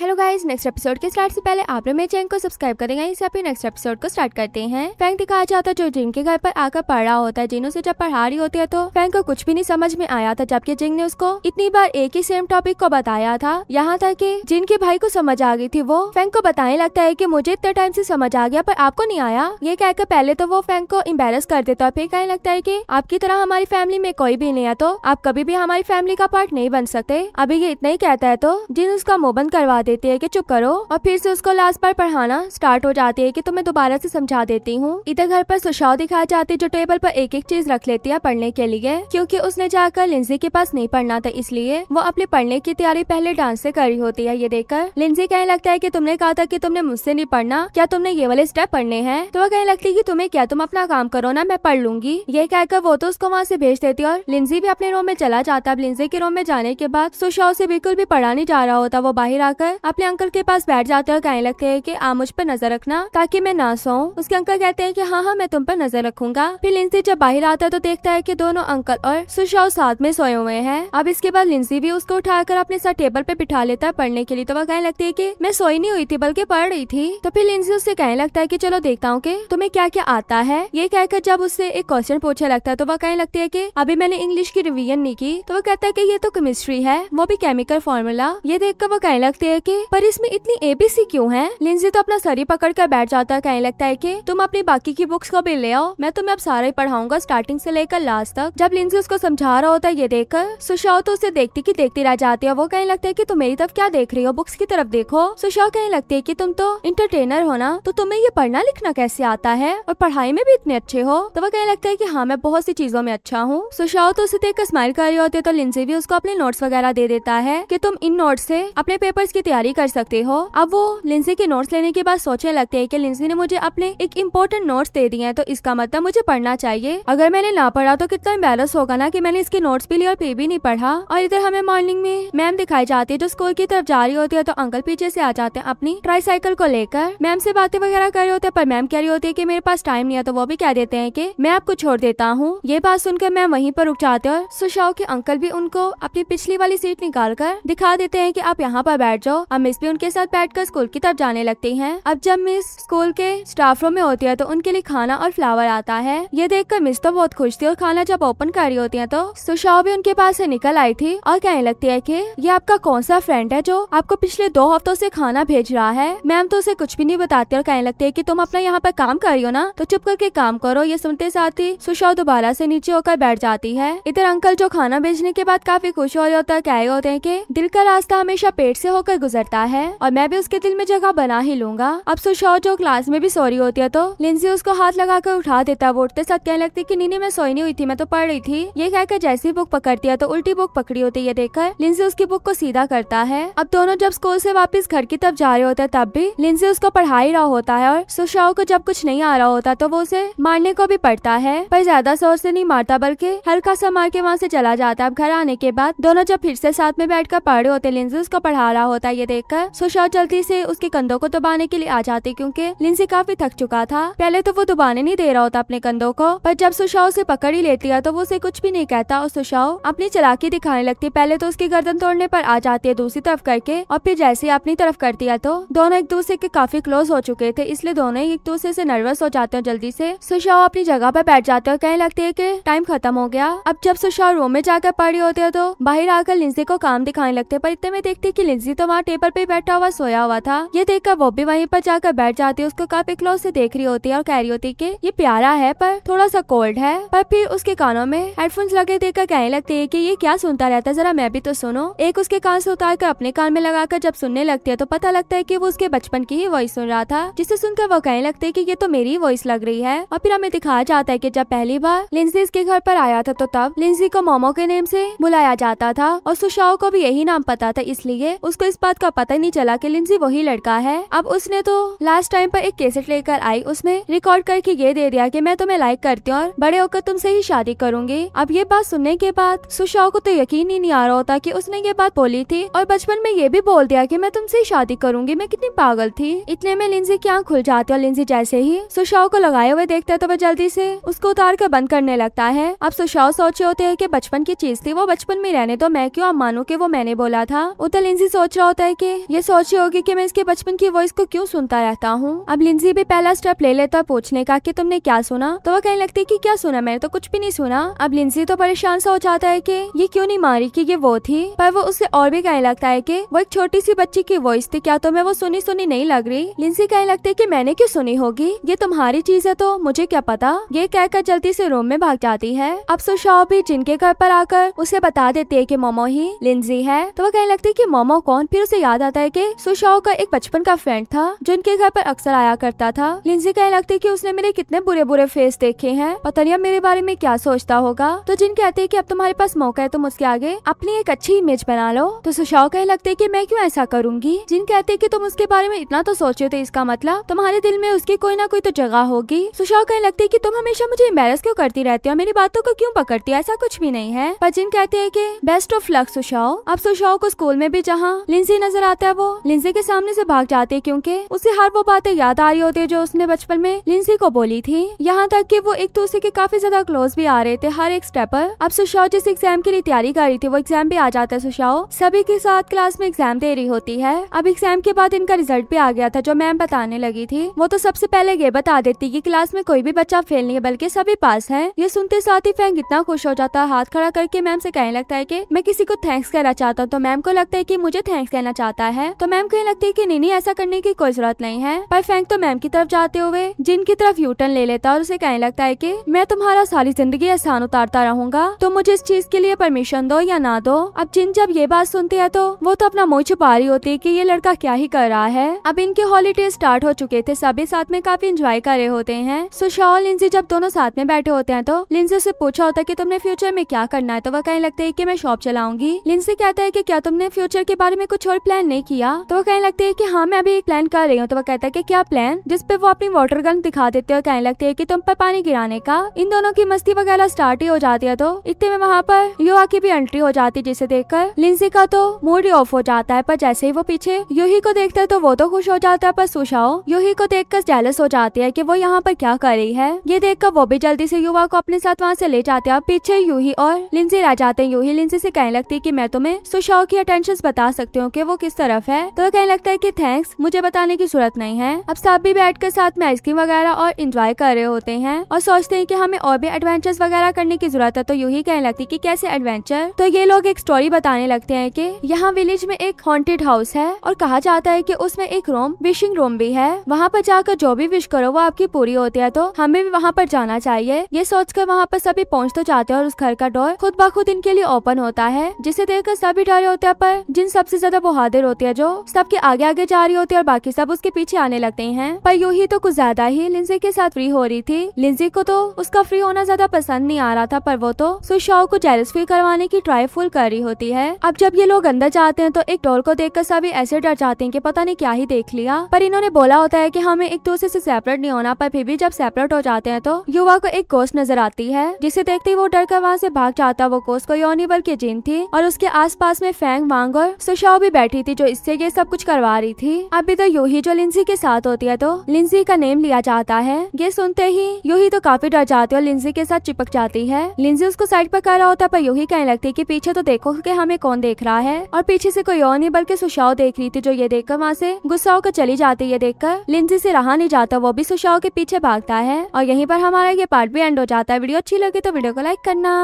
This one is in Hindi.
हेलो गाइस नेक्स्ट एपिसोड के स्टार्ट से पहले आप लोग मेरे चैनल को सब्सक्राइब करेंगे इसे अपने नेक्स्ट एपिसोड को स्टार्ट करते हैं फैंक दिखाया जाता है जो जिंग के घर पर आकर पढ़ रहा होता है जिनो से जब पढ़ा रही होती है तो फैंक को कुछ भी नहीं समझ में आया था जबकि जिंग ने उसको इतनी बार एक ही सेम टॉपिक को बताया था यहाँ तक की जिनके भाई को समझ आ गई थी वो फैंक को बताने लगता है की मुझे इतने टाइम ऐसी समझ आ गया पर आपको नहीं आया ये कहकर पहले तो वो फैंक को इम्बेरस कर देता है फिर कहने लगता है की आपकी तरह हमारी फैमिली में कोई भी नहीं है तो आप कभी भी हमारी फैमिली का पार्ट नहीं बन सकते अभी ये इतना ही कहता है तो जिन उसका मोबन करवा देती है कि चुप करो और फिर से उसको लास्ट पर पढ़ाना स्टार्ट हो जाती है कि तुम्हें दोबारा से समझा देती हूँ इधर घर पर सुशाव दिखाई जाती है जो टेबल पर एक एक चीज रख लेती है पढ़ने के लिए क्योंकि उसने जाकर लिंजी के पास नहीं पढ़ना था इसलिए वो अपने पढ़ने की तैयारी पहले डांस ऐसी करी होती है ये देखकर लिंजी कहने लगता है की तुमने कहा था की तुमने मुझसे नहीं पढ़ना क्या तुमने ये वाले स्टेप पढ़ने हैं तो वह कहने लगती है की तुम्हें क्या तुम अपना काम करो ना मैं पढ़ लूंगी ये कहकर वो तो उसको वहाँ से भेज देती है और लिंजी भी अपने रूम में चला जाता है लिंजी के रूम में जाने के बाद सुशाव से बिल्कुल भी पढ़ा नहीं जा रहा होता वो बाहर आकर अपने अंकल के पास बैठ जाते हैं और कहने लगते है की आप मुझ पर नजर रखना ताकि मैं ना सो उसके अंकल कहते हैं की हाँ हाँ मैं तुम पर नजर रखूंगा फिर लिंसी जब बाहर आता है तो देखता है की दोनों अंकल और सुशाओ साथ में सोए हुए हैं अब इसके बाद लिंसी भी उसको उठाकर अपने साथ टेबल पे बिठा लेता है पढ़ने के लिए तो वह कहने लगती है की मैं सोई नहीं हुई थी बल्कि पढ़ रही थी तो फिर लिंसी उससे कहने लगता है की चलो देखता हूँ की तुम्हें क्या क्या आता है ये कहकर जब उससे एक क्वेश्चन पूछा लगता है तो वह कहने लगती है की अभी मैंने इंग्लिश की रिविजन नहीं की तो वो कहता है की ये तो केमिस्ट्री है वो भी केमिकल फॉर्मूला ये देख कर वो कहने लगती है के पर इसमें इतनी एबीसी क्यों है लिंजी तो अपना सर ही पकड़ कर बैठ जाता है कहने लगता है की तुम अपनी बाकी की बुक्स को भी ले आओ मैं तुम्हें अब सारा ही पढ़ाऊंगा स्टार्टिंग से लेकर लास्ट तक जब लिंजी उसको समझा रहा होता है ये देखकर सुशाओ तो उसे देखती की देखती रह जाती है वो कहने लगता है की तुम मेरी तरफ क्या देख रही हो बुक्स की तरफ देखो सुशाओ कहने लगती है की तुम तो इंटरटेनर हो ना तो तुम्हें ये पढ़ना लिखना कैसे आता है और पढ़ाई में भी इतने अच्छे हो तो वो कहने लगता है की हाँ मैं बहुत सी चीजों में अच्छा हूँ सुशाओ तो उसे देखकर स्माइल कर रही होती है तो लिंजी भी उसको अपने नोट्स वगैरह दे देता है की तुम इन नोट ऐसी अपने पेपर की तैयारी कर सकते हो अब वो लिंसी के नोट्स लेने के बाद सोचने लगते है की लिंसी ने मुझे अपने एक इम्पोर्टेंट नोट्स दे दिए हैं तो इसका मतलब मुझे पढ़ना चाहिए अगर मैंने ना पढ़ा तो कितना एम्बेरस होगा ना की मैंने इसके नोट्स भी लिए और पे भी नहीं पढ़ा और इधर हमें मॉर्निंग में मैम दिखाई जाती है जो स्कूल की तरफ जा रही होती है तो अंकल पीछे से आ जाते हैं अपनी साइकिल को लेकर मैम से बातें वगैरह कर रहे होते हैं पर मैम कह रही होती है की मेरे पास टाइम नहीं है तो वो भी कह देते हैं की मैं आपको छोड़ देता हूँ ये बात सुनकर मैम वहीं पर रुक जाते हैं और सुशाओ के अंकल भी उनको अपनी पिछली वाली सीट निकाल कर दिखा देते हैं कि आप यहाँ पर बैठ जाओ अब मिस भी उनके साथ बैठ कर स्कूल की तरफ जाने लगती है अब जब मिस स्कूल के स्टाफ रूम में होती है तो उनके लिए खाना और फ्लावर आता है ये देख मिस तो बहुत खुश थी और खाना जब ओपन कर रही होती है तो सुशाओ भी उनके पास से निकल आई थी और कहने लगती है की ये आपका कौन सा फ्रेंड है जो आपको पिछले दो हफ्तों से खाना भेज रहा है मैम तो उसे कुछ भी नहीं बताती और कहने लगती है की तुम अपना यहाँ पर काम कर रही हो ना तो चुप करके काम करो ये सुनते साथ ही सुशाओ दोबारा से नीचे होकर बैठ जाती है इधर अंकल जो खाना भेजने के बाद काफी खुश हो रहे होता है कह रहे होते हैं की दिल का रास्ता हमेशा पेट से होकर गुजरता है और मैं भी उसके दिल में जगह बना ही लूंगा अब सुशोर जो क्लास में भी सोरी होती है तो लिंसी उसको हाथ लगाकर उठा देता है वो उठते सब कहने लगती की नीनी मैं सोई नहीं हुई थी मैं तो पढ़ रही थी ये कहकर जैसी बुक पकड़ती है तो उल्टी बुक पकड़ी होती है देखकर लिंसी उसकी बुक को सीधा करता है अब दोनों जब स्कूल से वापस घर की तरफ जा रहे होते हैं तब भी लिंसी उसको पढ़ा ही रहा होता है और सुशाओ को जब कुछ नहीं आ रहा होता तो वो उसे मारने को भी पड़ता है पर ज्यादा शोर से नहीं मारता बल्कि हल्का सा मार के वहाँ से चला जाता है अब घर आने के बाद दोनों जब फिर से साथ में बैठ कर पढ़ रहे होते लिंसी उसको पढ़ा रहा होता है ये देखकर सुशांत जल्दी से उसके कंधों को दबाने के लिए आ जाते क्योंकि लिंसी काफी थक चुका था पहले तो वो दबाने नहीं दे रहा होता अपने कंधों को पर जब सुशाओ उसे पकड़ ही लेती है तो वो उसे कुछ भी नहीं कहता और सुशाओ अपनी चलाकी दिखाने लगती पहले तो उसकी गर्दन तोड़ने पर आ जाती है दूसरी तरफ करके और फिर जैसे अपनी तरफ करती है तो दोनों एक दूसरे के काफी क्लोज हो चुके थे इसलिए दोनों एक दूसरे से नर्वस हो जाते हैं जल्दी से सुशाओ अपनी जगह पर बैठ जाते हैं कहने लगते है की टाइम खत्म हो गया अब जब सुशाओ रूम में जाकर पड़ी होती है तो बाहर आकर लिंसी को काम दिखाने लगते पर इतने में देखते की लिंसी तो वहाँ टेबल पे बैठा हुआ सोया हुआ था ये देखकर वो भी वहीं पर जाकर बैठ जाती है उसको काफी क्लोज से देख रही होती है और कह रही होती है कि ये प्यारा है पर थोड़ा सा कोल्ड है पर फिर उसके कानों में हेडफोन्स लगे देख कर कहने लगती है की ये क्या सुनता रहता है जरा मैं भी तो सुनो एक उसके कान से उतार कर अपने कान में लगाकर जब सुनने लगती है तो पता लगता है की वो उसके बचपन की ही वॉइस सुन रहा था जिसे सुनकर वो कहने लगते है की ये तो मेरी वॉइस लग रही है और फिर हमें दिखाया जाता है की जब पहली बार लिंजी इसके घर पर आया था तो तब लिंसी को मोमो के नेम से बुलाया जाता था और सुशाओ को भी यही नाम पता था इसलिए उसको इस बात बात का पता ही नहीं चला कि लिंजी वही लड़का है अब उसने तो लास्ट टाइम पर एक कैसेट लेकर आई उसमें रिकॉर्ड करके ये दे दिया कि मैं तुम्हें लाइक करती हूँ और बड़े होकर तुमसे ही शादी करूंगी अब ये बात सुनने के बाद सुशाओ को तो यकीन ही नहीं आ रहा होता की उसने ये बात बोली थी और बचपन में ये भी बोल दिया की मैं तुमसे ही शादी करूंगी मैं कितनी पागल थी इतने में लिंजी की आँख खुल जाती है और लिंजी जैसे ही सुशाओ को लगाए हुए देखते है तो वह जल्दी से उसको उतार कर बंद करने लगता है अब सुशाओ सोचे होते है की बचपन की चीज थी वो बचपन में रहने तो मैं क्यों अब मानू की वो मैंने बोला था उधर तो लिंजी सोच रहा होता है है कि ये सोची होगी कि मैं इसके बचपन की वॉइस को क्यों सुनता रहता हूँ अब लिंजी भी पहला स्टेप ले लेता है पूछने का कि तुमने क्या सुना तो वो कहने लगती है कि क्या सुना मैंने तो कुछ भी नहीं सुना अब लिंजी तो परेशान सा हो जाता है कि ये क्यों नहीं मारी कि ये वो थी पर वो उससे और भी कहने लगता है कि वो एक छोटी सी बच्ची की वॉइस थी क्या तुम्हें तो वो सुनी सुनी नहीं लग रही लिंसी कहने लगती है की मैंने क्यों सुनी होगी ये तुम्हारी चीज है तो मुझे क्या पता ये कहकर जल्दी से रूम में भाग जाती है अब सुशाओ भी जिनके घर पर आकर उसे बता देती है की मोमो ही लिंजी है तो वो कहने लगती है की मोमो कौन फिर उसे से याद आता है कि सुशाओ का एक बचपन का फ्रेंड था जो इनके घर पर अक्सर आया करता था लिंजी कहने लगती कि उसने मेरे कितने बुरे बुरे फेस देखे हैं पतरिया मेरे बारे में क्या सोचता होगा तो जिन कहते हैं कि अब तुम्हारे पास मौका है तुम उसके आगे अपनी एक अच्छी इमेज बना लो तो सुशाओ कहने लगते की मैं क्यूँ ऐसा करूंगी जिन कहते की तुम उसके बारे में इतना तो सोचे थे तो इसका मतलब तुम्हारे दिल में उसकी कोई ना कोई तो जगह होगी सुशाओ कहने लगती की तुम हमेशा मुझे एम्बेरस क्यों करती रहती हो मेरी बातों को क्यूँ पकड़ती है ऐसा कुछ भी नहीं है पर जिन कहते हैं की बेस्ट ऑफ लक सुशाओ अब सुशाओ को स्कूल में भी जहाँ लिंसी नजर आता है वो लिंसी के सामने से भाग जाती है क्योंकि उसे हर वो बातें याद आ रही होती है जो उसने बचपन में लिंसी को बोली थी यहाँ तक कि वो एक दूसरे तो के काफी ज्यादा क्लोज भी आ रहे थे हर एक स्टेप पर अब सुशाओ जिस एग्जाम के लिए तैयारी कर रही थी वो एग्जाम भी आ जाता है सुशाओ सभी के साथ क्लास में एग्जाम दे रही होती है अब एग्जाम के बाद इनका रिजल्ट भी आ गया था जो मैम बताने लगी थी वो तो सबसे पहले ये बता देती की क्लास में कोई भी बच्चा फेल नहीं है बल्कि सभी पास है ये सुनते साथ ही फैंक इतना खुश हो जाता है हाथ खड़ा करके मैम से कहने लगता है की मैं किसी को थैंक्स कहना चाहता हूँ तो मैम को लगता है की मुझे थैंक्स कहना चाहता है तो मैम कहीं लगती है की नहीं ऐसा करने की कोई जरूरत नहीं है पर फैंक तो मैम की तरफ जाते हुए जिन की तरफ यूटर्न ले लेता और उसे कहने लगता है की मैं तुम्हारा सारी जिंदगी आसान उतारता रहूंगा तो मुझे इस चीज के लिए परमिशन दो या ना दो अब जिन जब ये बात सुनती है तो वो तो अपना मुंह छुपा रही होती है की ये लड़का क्या ही कर रहा है अब इनके हॉलीडे स्टार्ट हो चुके थे सभी साथ में काफी इंजॉय कर रहे होते हैं सुशा और लिंजी जब दोनों साथ में बैठे होते हैं तो लिंजी से पूछा होता है की तुमने फ्यूचर में क्या करना है तो वह कहने लगते है की मैं शॉप चलाऊंगी लिंजी कहता है की क्या तुमने फ्यूचर के बारे में कुछ कोई प्लान नहीं किया तो वो कहने लगती है की हाँ मैं अभी एक प्लान कर रही हूँ तो वो कहता है की क्या प्लान जिसपे वो अपनी वाटर गन दिखा देते है और कहने लगते है की तुम पर पानी गिराने का इन दोनों की मस्ती वगैरह स्टार्ट ही हो जाती है तो इतने में वहाँ पर युवा की भी एंट्री हो जाती है जिसे देखकर लिंसी का तो मूड ही ऑफ हो जाता है पर जैसे ही वो पीछे यूही को देखता है तो वो तो खुश हो जाता है पर सुशाओ यूही को देख कर जेलस हो जाती है की वो यहाँ पर क्या कर रही है ये देख वो भी जल्दी से युवा को अपने साथ वहाँ से ले जाते हैं पीछे यूही और लिंसी रह जाते हैं यूही लिंसी से कहने लगती है की मैं तुम्हें सुशाओ की अटेंशन बता सकती हूँ की वो किस तरफ है तो कहने लगता है की थैंक्स मुझे बताने की जरूरत नहीं है अब सब भी बैठ कर साथ में आइसक्रीम वगैरह और इंजॉय कर रहे होते हैं और सोचते हैं की हमें और भी एडवेंचर्स वगैरह करने की जरूरत है तो यू ही कहने लगती है की कैसे एडवेंचर तो ये लोग एक स्टोरी बताने लगते हैं की यहाँ विलेज में एक हॉन्टेड हाउस है और कहा जाता है की उसमें एक रूम विशिंग रूम भी है वहाँ पर जाकर जो भी विश करो वो आपकी पूरी होती है तो हमें भी वहाँ पर जाना चाहिए ये सोचकर वहाँ पर सभी पहुँच तो जाते हैं और उस घर का डोर खुद ब खुद इनके लिए ओपन होता है जिसे देखकर सभी डरे होते हैं पर जिन सबसे ज्यादा वो हाजिर होती है जो सबके आगे आगे जा रही होती है और बाकी सब उसके पीछे आने लगते हैं पर यू ही तो कुछ ज्यादा ही लिंजी के साथ फ्री हो रही थी लिंजी को तो उसका फ्री होना ज्यादा पसंद नहीं आ रहा था पर वो तो सुशाओ को जेलस फील करवाने की ट्राई फुल कर रही होती है अब जब ये लोग अंदर जाते हैं तो एक टोल को देख सभी ऐसे डर जाते हैं की पता नहीं क्या ही देख लिया पर इन्होंने बोला होता है की हमें एक दूसरे ऐसी सेपरेट नहीं होना पर फिर भी जब सेपरेट हो जाते हैं तो युवा को एक कोस्ट नजर आती है जिसे देखते ही वो डर कर वहाँ ऐसी भाग जाता वो कोस्ट को योनिबल की जीन थी और उसके आस में फैंग वांग और सुशाओ भी बैठ बैठी थी जो इससे ये सब कुछ करवा रही थी अभी तो यूही जो लिंसी के साथ होती है तो लिंसी का नेम लिया जाता है ये सुनते ही यूही तो काफी डर जाती है और लिंसी के साथ चिपक जाती है लिंसी उसको साइड पर कर रहा होता है पर यूही कहने लगती है की पीछे तो देखो कि हमें कौन देख रहा है और पीछे से कोई और नहीं बल्कि सुशाओ देख रही थी जो ये देखकर वहाँ से गुस्सा होकर चली जाती है देखकर लिंसी से रहा नहीं जाता वो भी सुशाओ के पीछे भागता है और यहीं पर हमारा ये पार्ट भी एंड हो जाता है वीडियो अच्छी लगी तो वीडियो को लाइक करना